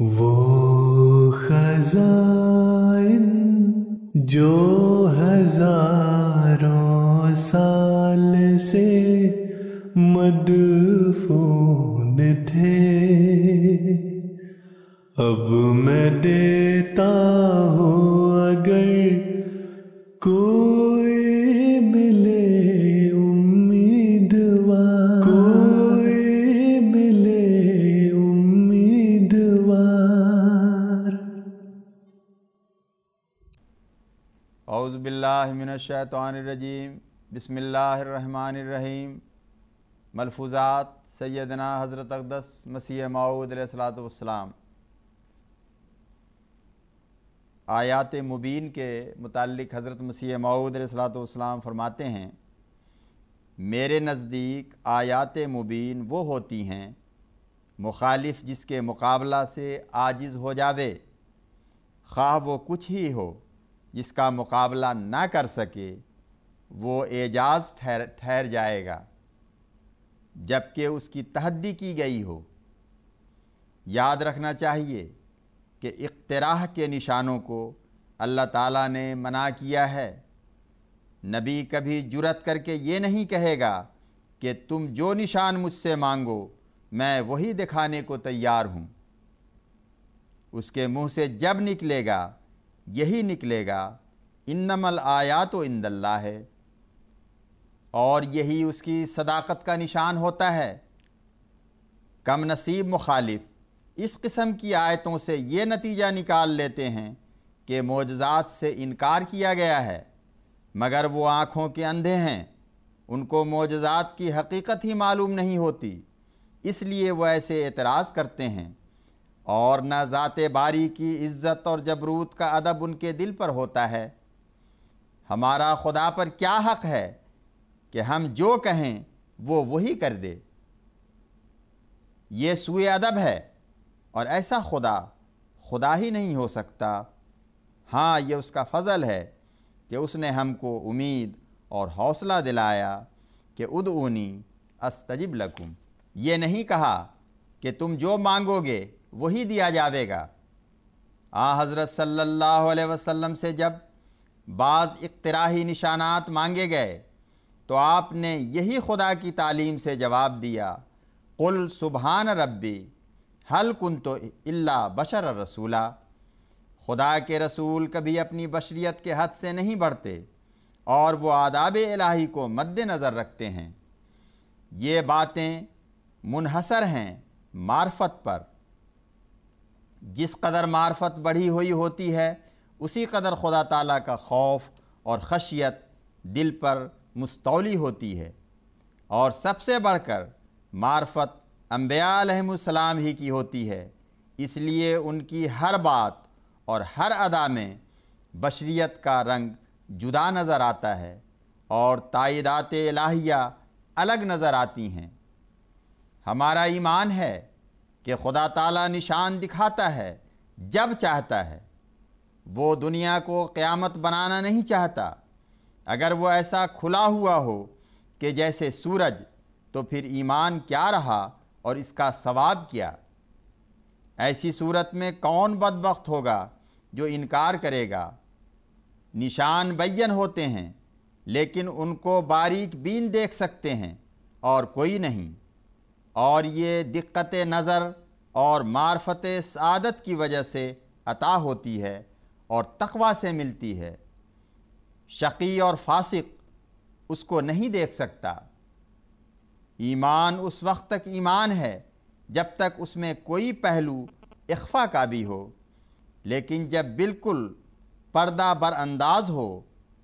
वो खजाइन जो हजारों साल से मदफून थे अब मैं देता हूँ अगर कोई अउज़बिल्लिमिनशैतरजीम रहीम मलफूज़ात सैदना हज़रत अकदस मसीह माऊदलाम आयात मुबीन के मुतालिक हज़रत मसीह माऊदलातम फरमाते हैं मेरे नज़दीक आयात मुबीन वो होती हैं मुखालिफ जिसके मुकाबला से आजिज़ हो जावे खा वो कुछ ही हो इसका मुकाबला ना कर सके वो एजाज ठहर ठहर जाएगा जबकि उसकी तहदी की गई हो याद रखना चाहिए कि इख्तराह के निशानों को अल्लाह ताला ने मना किया है नबी कभी जुरत करके ये नहीं कहेगा कि तुम जो निशान मुझसे मांगो मैं वही दिखाने को तैयार हूँ उसके मुंह से जब निकलेगा यही निकलेगा इन्नमल आया तो इंदल्ला है और यही उसकी सदाकत का निशान होता है कम नसीब मुखालिफ इस किस्म की आयतों से ये नतीजा निकाल लेते हैं कि मोजात से इनकार किया गया है मगर वो आँखों के अंधे हैं उनको मोजात की हकीकत ही मालूम नहीं होती इसलिए वह ऐसे एतराज़ करते हैं और न ज़ात बारी की इज़्ज़त और जबरूत का अदब उनके दिल पर होता है हमारा खुदा पर क्या हक़ है कि हम जो कहें वो वही कर दे ये सूए अदब है और ऐसा खुदा खुदा ही नहीं हो सकता हाँ ये उसका फ़ज़ल है कि उसने हमको उम्मीद और हौसला दिलाया कि ऊनी अस्तजिब लकुम ये नहीं कहा कि तुम जो मांगोगे वही दिया जाएगा आ हज़रत सल्लल्लाहु अलैहि वसल्लम से जब बाज़ इकतराही निशानात मांगे गए तो आपने यही खुदा की तालीम से जवाब दिया कुल सुबहान रब्बी हल कुन तो इल्ला बशर रसूला खुदा के रसूल कभी अपनी बशरियत के हद से नहीं बढ़ते और वो आदाब इलाही को मद्दनज़र रखते हैं ये बातें मुनहसर हैं मार्फत पर जिस कदर मार्फत बढ़ी हुई होती है उसी कदर खुदा ताला का खौफ और खशियत दिल पर मुस्तौली होती है और सबसे बढ़कर मार्फत अम्बियालम ही की होती है इसलिए उनकी हर बात और हर अदा में बशरियत का रंग जुदा नज़र आता है और तायदात इलाहिया अलग नज़र आती हैं हमारा ईमान है कि खुदा ताला निशान दिखाता है जब चाहता है वो दुनिया को क़यामत बनाना नहीं चाहता अगर वो ऐसा खुला हुआ हो कि जैसे सूरज तो फिर ईमान क्या रहा और इसका सवाब क्या ऐसी सूरत में कौन बदबख्त होगा जो इनकार करेगा निशान बैन होते हैं लेकिन उनको बारीक बीन देख सकते हैं और कोई नहीं और ये दिक्कत नज़र और मार्फत सदत की वजह से अता होती है और तकवा से मिलती है शकी और फासिक उसको नहीं देख सकता ईमान उस वक्त तक ईमान है जब तक उसमें कोई पहलू इख्फा का भी हो लेकिन जब बिल्कुल पर्दा बरअंदाज हो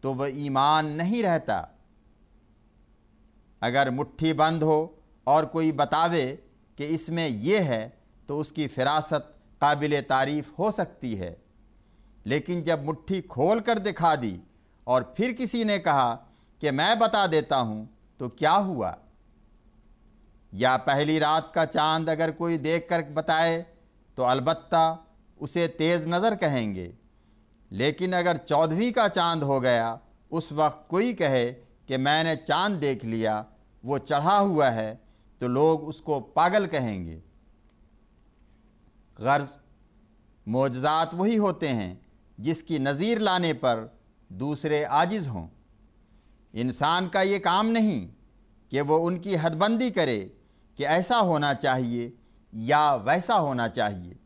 तो वह ईमान नहीं रहता अगर मुट्ठी बंद हो और कोई बतावे कि इसमें यह है तो उसकी फिरासत काबिल तारीफ़ हो सकती है लेकिन जब मुट्ठी खोल कर दिखा दी और फिर किसी ने कहा कि मैं बता देता हूँ तो क्या हुआ या पहली रात का चांद अगर कोई देख कर बताए तो अलबत्ता उसे तेज़ नज़र कहेंगे लेकिन अगर चौदहवीं का चांद हो गया उस वक्त कोई कहे कि मैंने चांद देख लिया वो चढ़ा हुआ है तो लोग उसको पागल कहेंगे गर्ज मोजात वही होते हैं जिसकी नज़ीर लाने पर दूसरे आजिज़ हों इंसान का ये काम नहीं कि वो उनकी हदबंदी करे कि ऐसा होना चाहिए या वैसा होना चाहिए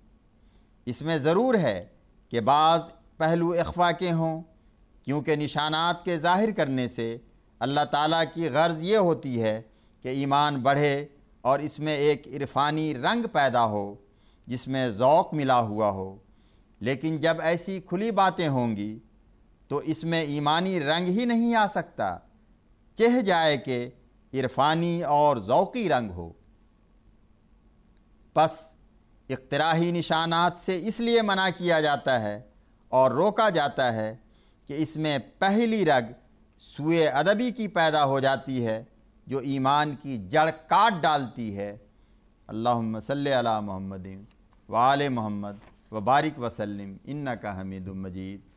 इसमें ज़रूर है कि बाज़ पहलू अखवा के हों क्योंकि निशानात के ज़ाहिर करने से अल्लाह ताला की गर्ज़ ये होती है कि ईमान बढ़े और इसमें एक इरफानी रंग पैदा हो जिसमें ज़ौक मिला हुआ हो लेकिन जब ऐसी खुली बातें होंगी तो इसमें ईमानी रंग ही नहीं आ सकता चह जाए कि इरफानी और ओक़ी रंग हो बस इख्तराही निशानात से इसलिए मना किया जाता है और रोका जाता है कि इसमें पहली रग सुए अदबी की पैदा हो जाती है जो ईमान की जड़ काट डालती है अल्लाह सल मोहम्मद वाल मोहम्मद वबारिक वसलम इन्ना का हमीद मजीद